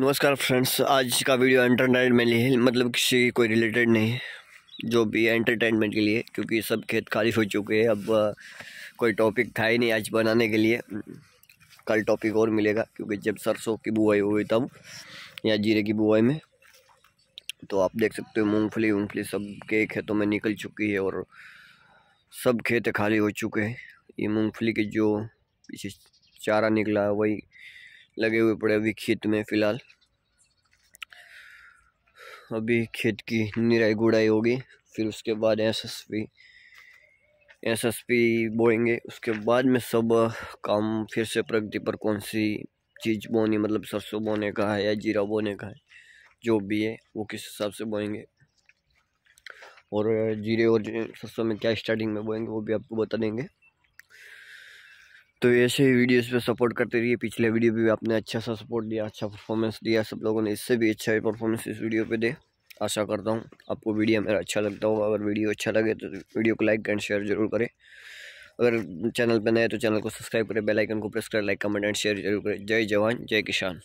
नमस्कार फ्रेंड्स आज का वीडियो एंटरटेनमेंट में लिए मतलब किसी कोई रिलेटेड नहीं जो भी है एंटरटेनमेंट के लिए क्योंकि सब खेत खाली हो चुके हैं अब कोई टॉपिक था ही नहीं आज बनाने के लिए कल टॉपिक और मिलेगा क्योंकि जब सरसों की बुआई हुई तब या जीरे की बुआई में तो आप देख सकते हो मूँगफली वूँगफली सब के खेतों में निकल चुकी है और सब खेत खाली हो चुके हैं ये मूँगफली के जो पीछे चारा निकला वही लगे हुए पड़े अभी खेत में फिलहाल अभी खेत की निराई गुड़ाई होगी फिर उसके बाद S S P S S P बोएंगे उसके बाद में सब काम फिर से प्रगति पर कौन सी चीज़ बोनी मतलब सरसों बोने का है या जीरा बोने का है जो भी है वो किस हिसाब से बोएंगे और जीरे और सरसों में क्या स्टार्टिंग में बोएंगे वो भी आपको बता देंगे तो ऐसे ही वीडियोस पे सपोर्ट करते रहिए पिछले वीडियो भी आपने अच्छा सा सपोर्ट दिया अच्छा परफॉर्मेंस दिया सब लोगों ने इससे भी अच्छा परफॉर्मेंस इस वीडियो पे दे आशा करता हूँ आपको वीडियो मेरा अच्छा लगता होगा अगर वीडियो अच्छा लगे तो वीडियो को लाइक एंड शेयर जरूर करें अगर चैनल पर नए तो चैनल को सब्सक्राइब करें बेलाइकन को प्रेस करें लाइक कमेंट एंड शेयर जरूर करें जय जवान जय किसान